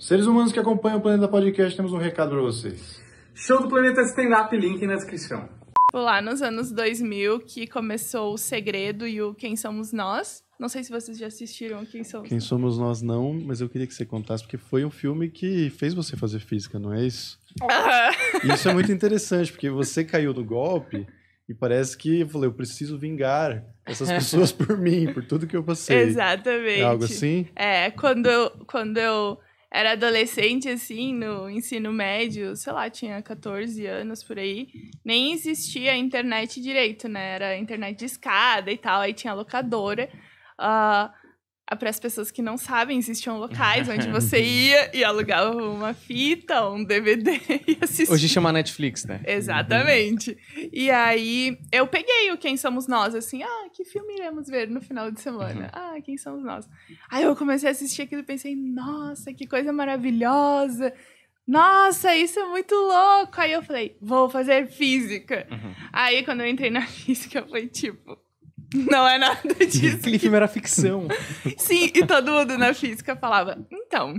Seres humanos que acompanham o Planeta Podcast, temos um recado para vocês. Show do Planeta Stand Up, link na descrição. Por lá nos anos 2000 que começou o Segredo e o Quem Somos Nós. Não sei se vocês já assistiram Quem Somos Quem Somos Nós não, mas eu queria que você contasse, porque foi um filme que fez você fazer física, não é isso? Uhum. Isso é muito interessante, porque você caiu do golpe e parece que eu falei, eu preciso vingar essas pessoas por mim, por tudo que eu passei. Exatamente. É algo assim? É, quando eu, quando eu era adolescente, assim, no ensino médio, sei lá, tinha 14 anos por aí, nem existia internet direito, né? Era internet de escada e tal, aí tinha locadora. Uh, ah, para as pessoas que não sabem, existiam locais onde você ia e alugava uma fita, um DVD e assistia. Hoje chama Netflix, né? Exatamente. E aí eu peguei o Quem Somos Nós, assim, ah, que filme iremos ver no final de semana? Uhum. Ah, Quem Somos Nós. Aí eu comecei a assistir aquilo e pensei, nossa, que coisa maravilhosa. Nossa, isso é muito louco. Aí eu falei, vou fazer física. Uhum. Aí quando eu entrei na física, foi tipo, não é nada disso. Aquele filme era ficção. Sim, e todo mundo na física falava: então,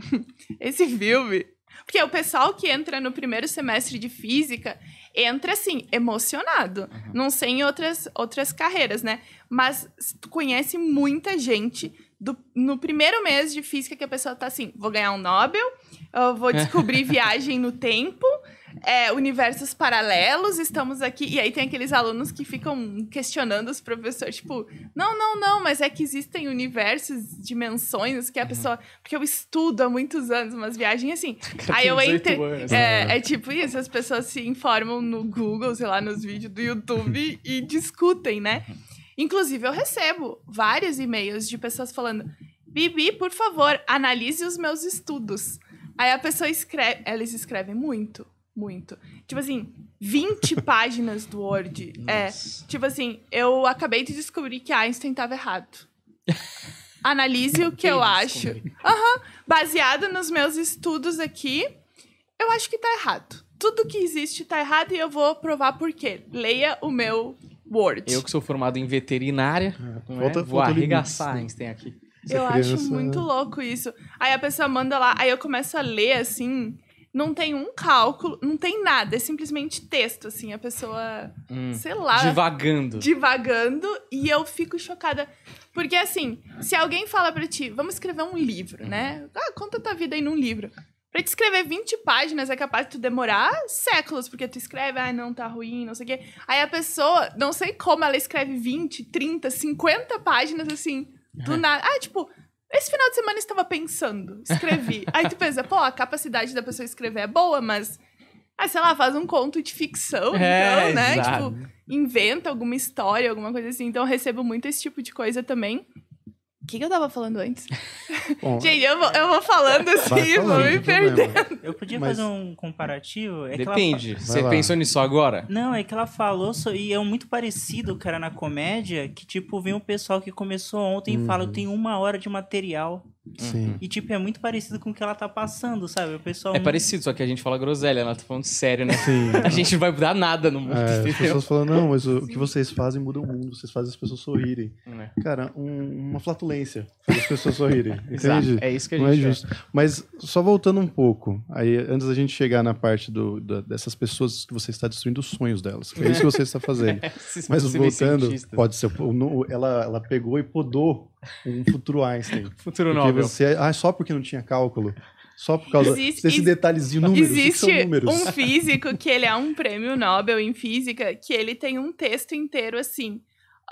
esse filme. Porque é o pessoal que entra no primeiro semestre de física entra assim, emocionado. Uhum. Não sei em outras, outras carreiras, né? Mas tu conhece muita gente do, no primeiro mês de física que a pessoa tá assim: vou ganhar um Nobel, eu vou descobrir viagem no tempo é, universos paralelos, estamos aqui. E aí tem aqueles alunos que ficam questionando os professores, tipo, não, não, não, mas é que existem universos, dimensões que a uhum. pessoa. Porque eu estudo há muitos anos umas viagens assim. aí eu entro. É, uhum. é, tipo isso, as pessoas se informam no Google, sei lá, nos vídeos do YouTube e discutem, né? Uhum. Inclusive, eu recebo vários e-mails de pessoas falando: Bibi, por favor, analise os meus estudos. Aí a pessoa escreve. elas escrevem muito. Muito. Tipo assim, 20 páginas do Word. É, Nossa. É. Tipo assim, eu acabei de descobrir que Einstein estava errado. Analise o que eu acho. Uhum. Baseado nos meus estudos aqui, eu acho que está errado. Tudo que existe está errado e eu vou provar por quê. Leia o meu Word. Eu que sou formado em veterinária, é, é? vou arregaçar né? Einstein aqui. eu acho muito né? louco isso. Aí a pessoa manda lá, aí eu começo a ler assim, não tem um cálculo, não tem nada, é simplesmente texto, assim, a pessoa, hum, sei lá. Divagando. Divagando, e eu fico chocada. Porque, assim, se alguém fala para ti, vamos escrever um livro, né? Ah, conta tua vida aí num livro. Pra te escrever 20 páginas é capaz de tu demorar séculos, porque tu escreve, ah, não, tá ruim, não sei o quê. Aí a pessoa, não sei como, ela escreve 20, 30, 50 páginas, assim, do é. nada. Ah, tipo, esse final de semana eu estava pensando, escrevi. Aí tu pensa, pô, a capacidade da pessoa escrever é boa, mas. Ah, sei lá, faz um conto de ficção, é, então, né? Exato. Tipo, inventa alguma história, alguma coisa assim. Então eu recebo muito esse tipo de coisa também que, que eu tava falando antes? Bom, Gente, eu vou, eu vou falando assim, vou me perdendo. Eu podia Mas... fazer um comparativo? É Depende. Ela... Você pensou nisso agora? Não, é que ela falou, so... e é muito parecido, cara, na comédia, que tipo, vem um pessoal que começou ontem uhum. e fala: eu tenho uma hora de material. Sim. E, tipo, é muito parecido com o que ela tá passando, sabe? O pessoal. É muito... parecido, só que a gente fala groselha, ela né? tá falando sério, né? Sim. a gente não vai mudar nada no mundo. É, as pessoas falam, não, mas o, o que vocês fazem muda o mundo, vocês fazem as pessoas sorrirem. É. Cara, um, uma flatulência faz as pessoas sorrirem. entende? É isso que a gente não é justo. Mas só voltando um pouco, aí antes da gente chegar na parte do, da, dessas pessoas que você está destruindo os sonhos delas. Que é isso que você está fazendo. mas voltando, pode ser. Ela, ela pegou e podou um futuro Einstein. Futuro novo você, é, ah, só porque não tinha cálculo. Só por causa existe, desse detalhezinho números. Existe números? um físico que ele é um prêmio Nobel em física, que ele tem um texto inteiro assim.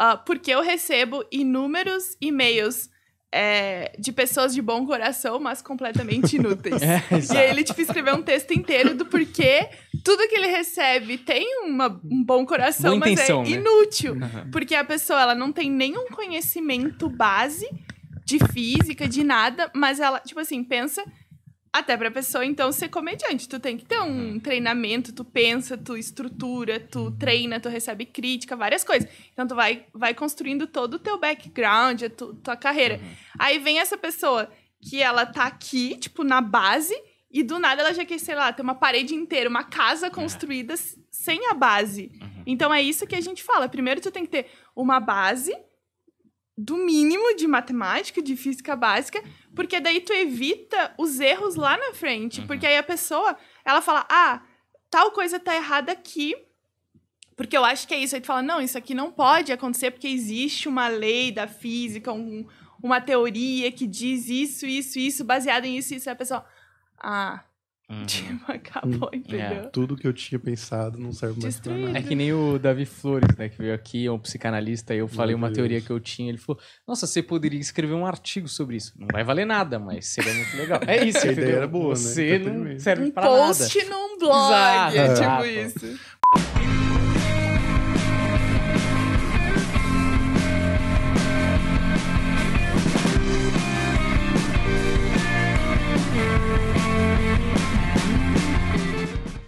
Uh, porque eu recebo inúmeros e-mails é, de pessoas de bom coração, mas completamente inúteis. é, e aí ele tipo, escreveu um texto inteiro do porquê tudo que ele recebe tem uma, um bom coração, Boa mas é intenção, é inútil. Né? Uhum. Porque a pessoa ela não tem nenhum conhecimento base de física, de nada, mas ela, tipo assim, pensa até pra pessoa, então, ser comediante. Tu tem que ter um uhum. treinamento, tu pensa, tu estrutura, tu uhum. treina, tu recebe crítica, várias coisas. Então, tu vai, vai construindo todo o teu background, a tu, tua carreira. Uhum. Aí vem essa pessoa que ela tá aqui, tipo, na base, e do nada ela já quer, sei lá, ter uma parede inteira, uma casa é. construída sem a base. Então, é isso que a gente fala. Primeiro, tu tem que ter uma base do mínimo de matemática, de física básica, porque daí tu evita os erros lá na frente, uhum. porque aí a pessoa, ela fala: "Ah, tal coisa tá errada aqui". Porque eu acho que é isso. Aí tu fala: "Não, isso aqui não pode acontecer porque existe uma lei da física, um, uma teoria que diz isso, isso, isso, baseado em isso, isso". Aí a pessoa: "Ah, Uhum. Tipo, acabou, hum, é. entendeu? Yeah. Tudo que eu tinha pensado não serve mais pra nada. É que nem o Davi Flores, né, que veio aqui, é um psicanalista, e eu falei Meu uma Deus. teoria que eu tinha. Ele falou: Nossa, você poderia escrever um artigo sobre isso. Não vai valer nada, mas seria muito legal. É isso, a Ideia era boa, né? você né? não serve um pra nada. Um post num blog, é Exato. é tipo isso.